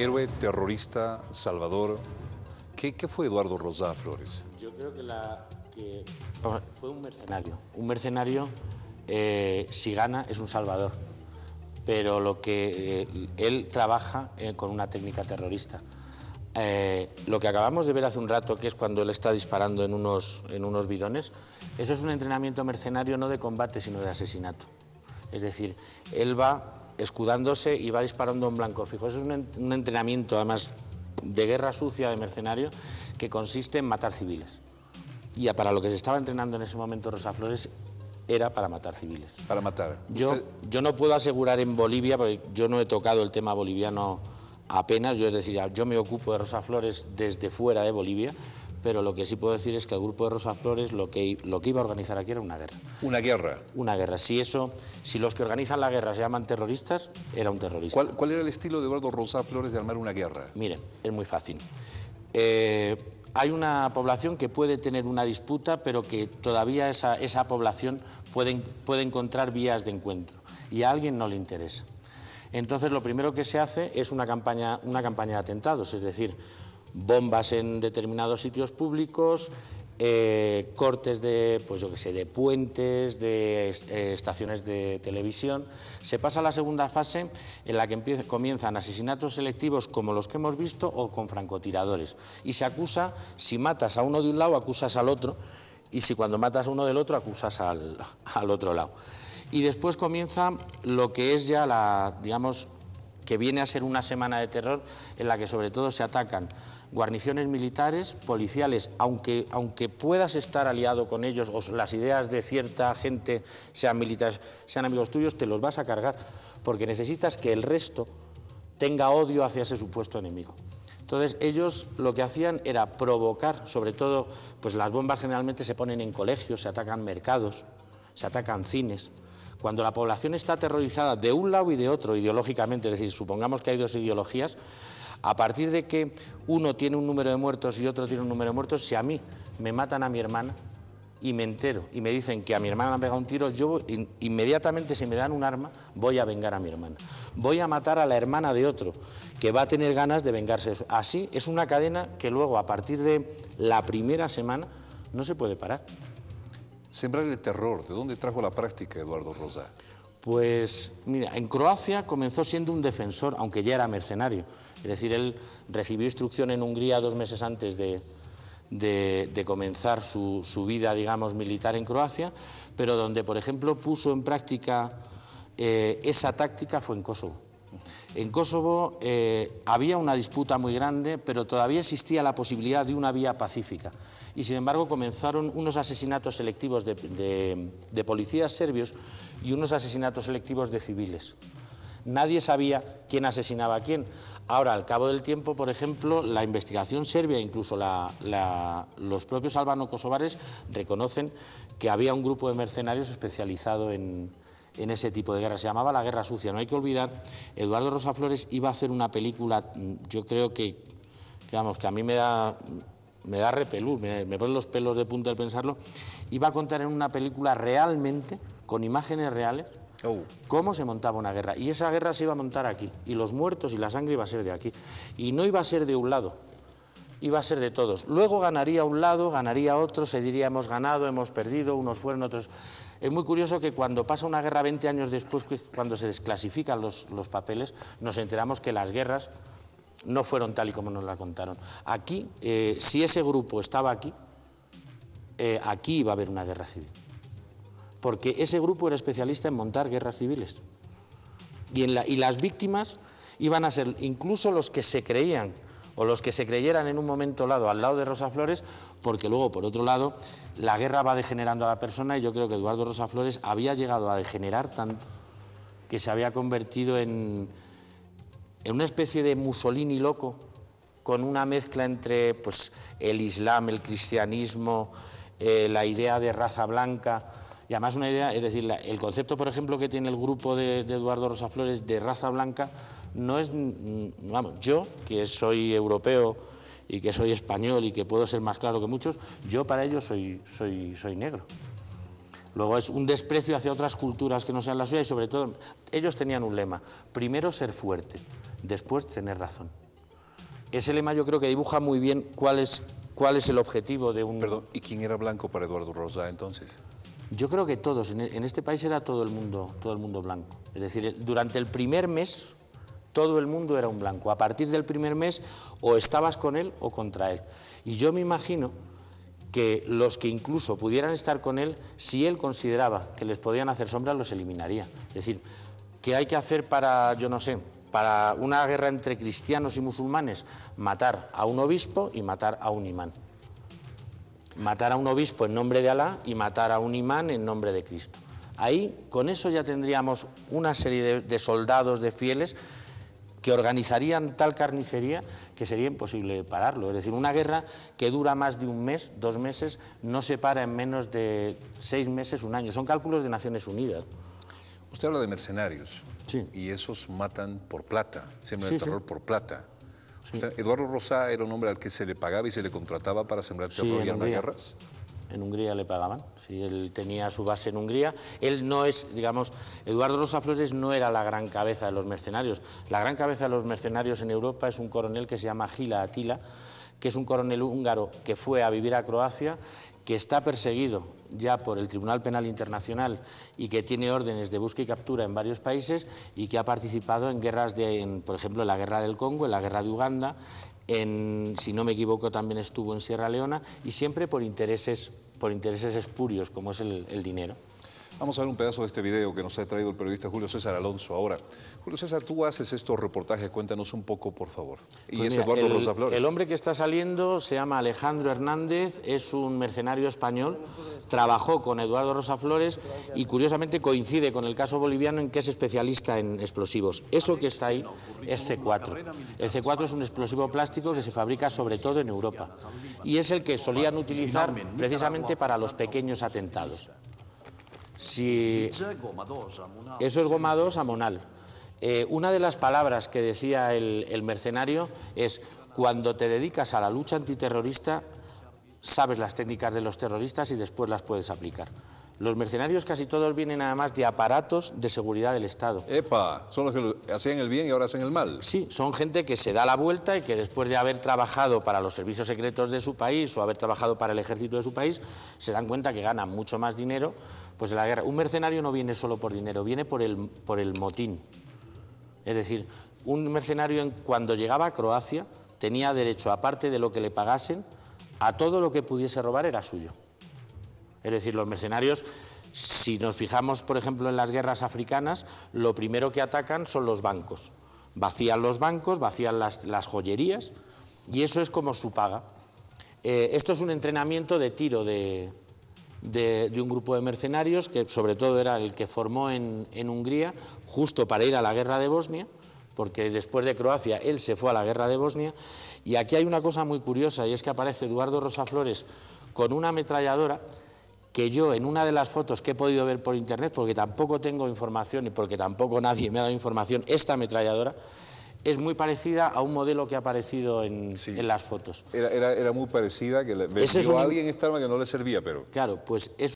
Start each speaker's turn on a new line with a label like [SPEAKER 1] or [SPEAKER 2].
[SPEAKER 1] héroe terrorista, salvador. ¿Qué, fue Eduardo Rosada, Flores? Yo creo que, fue un mercenario. Un mercenario, eh, si gana, es un salvador. Pero lo que eh, él trabaja eh, con una técnica terrorista. lo que acabamos de ver hace un rato, que es cuando él está disparando en unos bidones, eso es un entrenamiento mercenario no de combate, sino de asesinato. Es decir, él va escudándose y va disparando un blanco fijo. Eso es un, entrenamiento, además, de guerra sucia de mercenario... que consiste en matar civiles. Y para lo que se estaba entrenando en ese momento Rosa Flores era para matar civiles. Para matar. Yo, yo no puedo asegurar en Bolivia, porque yo no he tocado el tema boliviano apenas, yo es decir, yo me ocupo de Rosa Flores desde fuera de Bolivia, pero lo que sí puedo decir es que el grupo de Rosaflores lo que, lo que iba a organizar aquí era una guerra. ¿Una guerra? Una guerra. Si, eso, si los que organizan la guerra se llaman terroristas, era un terrorista. ¿Cuál, era el estilo de Eduardo Flores de armar una guerra? Mire, es muy fácil. Eh, hay una población que puede tener una disputa, pero que todavía esa, población puede, puede encontrar vías de encuentro y a alguien no le interesa. Entonces, lo primero que se hace es una campaña, una campaña de atentados, es decir, bombas en determinados sitios públicos, eh, cortes de, pues yo que sé, de puentes, de eh, estaciones de televisión. Se pasa a la segunda fase en la que comienzan asesinatos selectivos como los que hemos visto o con francotiradores. Y se acusa, si matas a uno de un lado, acusas al otro, y si cuando matas a uno del otro, acusas al, al otro lado. Y después comienza lo que es ya la, digamos, que viene a ser una semana de terror en la que sobre todo se atacan guarniciones militares, policiales, aunque, aunque puedas estar aliado con ellos o las ideas de cierta gente sean militares, sean amigos tuyos, te los vas a cargar, porque necesitas que el resto tenga odio hacia ese supuesto enemigo. Entonces ellos lo que hacían era provocar, sobre todo, pues las bombas generalmente se ponen en colegios, se atacan mercados, se atacan cines. Cuando la población está aterrorizada de un lado y de otro ideológicamente, es decir, supongamos que hay dos ideologías, a partir de que uno tiene un número de muertos y otro tiene un número de muertos, si a mí me matan a mi hermana y me entero y me dicen que a mi hermana le han pegado un tiro, yo inmediatamente si me dan un arma voy a vengar a mi hermana. Voy a matar a la hermana de otro que va a tener ganas de vengarse. Así es una cadena que luego a partir de la primera semana no se puede parar. Sembrar el terror, ¿de dónde trajo la práctica Eduardo Rosa? Pues mira, en Croacia comenzó siendo un defensor, aunque ya era mercenario es decir, él recibió instrucción en Hungría dos meses antes de, comenzar su, vida, digamos, militar en Croacia, pero donde, por ejemplo, puso en práctica eh, esa táctica fue en Kosovo. En Kosovo eh, había una disputa muy grande, pero todavía existía la posibilidad de una vía pacífica. Y sin embargo comenzaron unos asesinatos selectivos de policías serbios y unos asesinatos selectivos de civiles. Nadie sabía quién asesinaba a quién, Ahora, al cabo del tiempo, por ejemplo, la investigación serbia, incluso los propios albano-kosovares, reconocen que había un grupo de mercenarios especializado en, ese tipo de guerra. Se llamaba La Guerra Sucia. No hay que olvidar, Eduardo Rosa Flores iba a hacer una película, mm, yo creo que, que a mí me da, me da repelús, me, me ponen los pelos de punta al pensarlo, iba a contar en una película realmente, con imágenes reales, Oh. ¿Cómo se montaba una guerra? Y esa guerra se iba a montar aquí, y los muertos y la sangre iba a ser de aquí. Y no iba a ser de un lado, iba a ser de todos. Luego ganaría un lado, ganaría otro, se diría hemos ganado, hemos perdido, unos fueron, otros... Es muy curioso que cuando pasa una guerra 20 años después, cuando se desclasifican los, papeles, nos enteramos que las guerras no fueron tal y como nos la contaron. Aquí, eh, si ese grupo estaba aquí, eh, aquí iba a haber una guerra civil porque ese grupo era especialista en montar guerras civiles. Y, las víctimas iban a ser incluso los que se creían o los que se creyeran en un momento lado al lado de Rosa Flores, porque luego, por otro lado, la guerra va degenerando a la persona y yo creo que Eduardo Rosa Flores había llegado a degenerar tanto que se había convertido en, una especie de Mussolini loco, con una mezcla entre pues, el Islam, el cristianismo, eh, la idea de raza blanca. Y además una idea, es decir, el concepto, por ejemplo, que tiene el grupo de, Eduardo Eduardo Flores de raza blanca, no es, mm, vamos, yo, que soy europeo y que soy español y que puedo ser más claro que muchos, yo para ellos soy, soy, soy negro. Luego es un desprecio hacia otras culturas que no sean las suyas, y sobre todo ellos tenían un lema, primero ser fuerte, después tener razón. Ese lema yo creo que dibuja muy bien cuál cuál es el objetivo de un... Perdón, ¿y quién era blanco para Eduardo Rosa entonces? Yo creo que todos, e, en este país era todo el mundo, todo el mundo blanco. Es decir, durante el primer mes todo el mundo era un blanco. A partir del primer mes o estabas con él o contra él. Y yo me imagino que los que incluso pudieran estar con él, si él consideraba que les podían hacer sombra, los eliminaría. Es decir, ¿qué hay que hacer para, yo no sé, para una guerra entre cristianos y musulmanes? Matar a un obispo y matar a un imán matar a un obispo en nombre de Alá y matar a un imán en nombre de Cristo. Ahí, con eso ya tendríamos una serie de, soldados, de fieles, que organizarían tal carnicería que sería imposible pararlo. Es decir, una guerra que dura más de un mes, dos meses, no se para en menos de seis meses, un año. Son cálculos de Naciones Unidas. Usted habla de mercenarios. Sí. Y esos matan por plata, se sí, el terror por plata. Eduardo Rosa era un hombre al que se le pagaba y se le contrataba para sembrar terror y En Hungría le pagaban, Si él tenía su base en Hungría. Él no es, digamos, Eduardo Rosa Flores no era la gran cabeza de los mercenarios. La gran cabeza de los mercenarios en Europa es un coronel que se llama Gila Atila, que es un coronel húngaro que fue a vivir a Croacia que está perseguido ya por el Tribunal Penal Internacional y que tiene órdenes de busca y captura en varios países y que ha participado en guerras, de, por ejemplo, en la guerra del Congo, en la guerra de Uganda, en, si no me equivoco también estuvo en Sierra Leona y siempre por intereses, por intereses espurios como es el dinero. Vamos a ver un pedazo de este video que nos ha traído el periodista Julio César Alonso ahora. Julio César, tú haces estos reportajes, cuéntanos un poco, por favor. Y pues es Eduardo el, El hombre que está saliendo se llama Alejandro Hernández, es un mercenario español, trabajó con Eduardo Rosa Flores y curiosamente coincide con el caso boliviano en que es especialista en explosivos. Eso que está ahí es C4. El C4 es un explosivo plástico que se fabrica sobre todo en Europa y es el que solían utilizar precisamente para los pequeños atentados eso es goma 2 amonal. Eh, una de las palabras que decía el mercenario es, cuando te dedicas a la lucha antiterrorista, sabes las técnicas de los terroristas y después las puedes aplicar. Los mercenarios casi todos vienen además de aparatos de seguridad del Estado. ¡Epa! Son los que hacían el bien y ahora hacen el mal. Sí, son gente que se da la vuelta y que después de haber trabajado para los servicios secretos de su país o haber trabajado para el ejército de su país, se dan cuenta que ganan mucho más dinero pues la guerra. Un mercenario no viene solo por dinero, viene por el, por el motín. Es decir, un mercenario cuando llegaba a Croacia tenía derecho, aparte de lo que le pagasen, a todo lo que pudiese robar era suyo. Es decir, los mercenarios, si nos fijamos, por ejemplo, en las guerras africanas, lo primero que atacan son los bancos. Vacían los bancos, vacían las, joyerías y eso es como su paga. Eh, esto es un entrenamiento de tiro de, un grupo de mercenarios que sobre todo era el que formó en, en Hungría justo para ir a la guerra de Bosnia porque después de Croacia él se fue a la guerra de Bosnia. Y aquí hay una cosa muy curiosa, y es que aparece Eduardo Rosa Flores con una ametralladora que yo en una de las fotos que he podido ver por internet, porque tampoco tengo información y porque tampoco nadie me ha dado información, esta ametralladora es muy parecida a un modelo que ha aparecido en, las fotos. Era, muy parecida, que le, a alguien esta que no le servía, pero... Claro, pues